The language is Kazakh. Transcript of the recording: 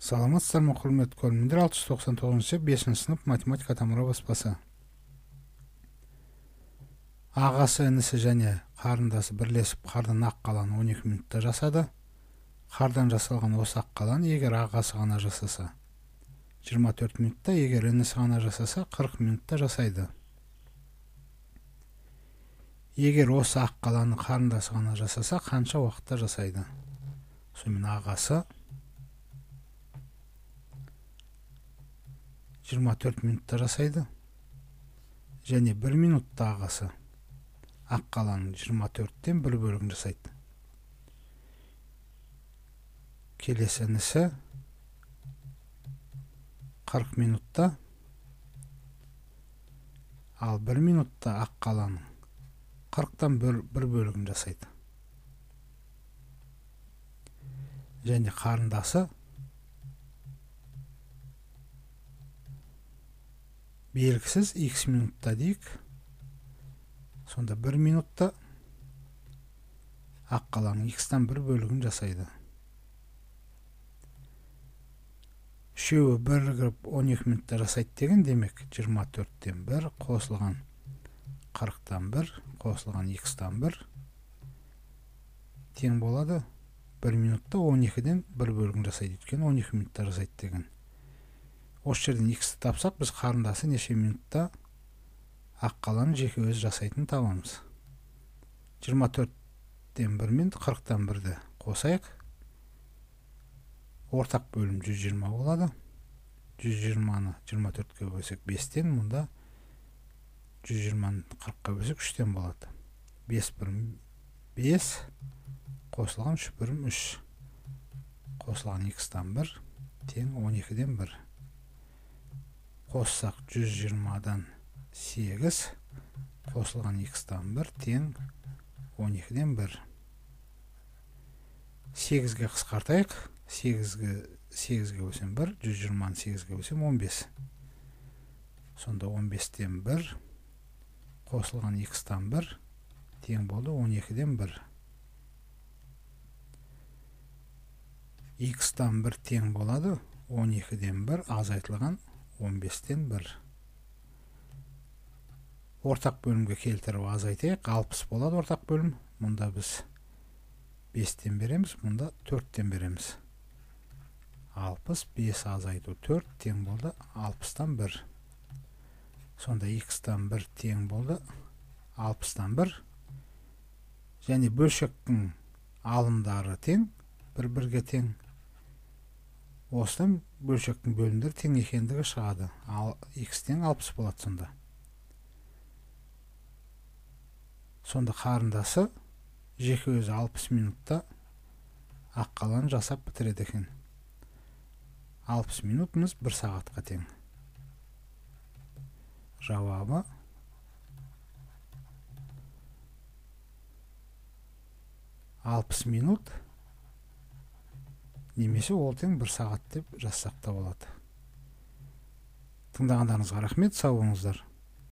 саламатсыздар ма құрметті көрермендер алты жүз тоқсан тоғызыншы бесінші сынып математика тамыра баспасы ағасы інісі және қарындасы бірлесіп қардан ақ қаланы 12 минутта жасады қардан жасалған осы ақ егер ағасы ғана жасаса 24 минутта егер інісі ғана жасаса 40 минутта жасайды егер осы ақ қаланы қарындасы ғана жасаса қанша уақытта жасайды сонымен ағасы 24 минутта жасайды және 1 минутта ағасы ақ қаланың 24-тен бір бөлігін жасайды келесі інісі 40 минутта ал 1 минутта ақ қаланың 40-тан бір, бір бөлігін жасайды және қарындасы белгісіз x минутта дейік сонда бір минутта ақ қаланың x-тан бір бөлігін жасайды үшеуі бірігіп 12 минутта жасайды деген демек 24-тен 1 қосылған 40-тан 1 қосылған x-тан 1 тең болады 1 минутта 12-ден 1 бөлігін жасайды өйткені 12 минутта жасайды деген осы жерден х тапсақ біз қарындасы неше минутта ақ қаланы жеке өзі жасайтынын табамыз 24-тен 1 мен 40-тан 1-ді қосайық ортақ бөлім 120 болады 120-ны 24-ке бөлсек 5-тен мұнда 120-ны 40-қа бөлсек 3-тен болады 5 бірім 5 қосылған 3 бірім 3 қосылған x-тан 1 тең 12-ден 1 қоссақ 120-дан 8 қосылған x-тан 1 тең 12-ден 1 8-ге қысқартайық 8-ге 8-ге бөлсем 1 120-ны 8-ге бөлсем 15 сонда 15-тен 1 қосылған x-тан 1 тең болды 12-ден 1 x-тан 1 тең болады 12-ден 1 азайтылған 15-тен бір ортақ бөлімге келтіріп азайтайық 60 болады ортақ бөлім мұнда біз 5-тен береміз мұнда 4-тен береміз 60 5 азайту 4 тең болды 60-тан 1 сонда x-тан 1 тең болды 60-тан 1 және бөлшектің алымдары тең бір бірге тең осыдан бөлшектің бөліндер тең екендігі шығады ал x тен 60 болады сонда сонда қарындасы жеке өзі 60 минутта ақ жасап бітіреді екен 60 минутымыз бір сағатқа тең жауабы алпыс минут немесе ол тең бір сағат деп жазсақ та болады тыңдағандарыңызға рахмет сау болыңыздар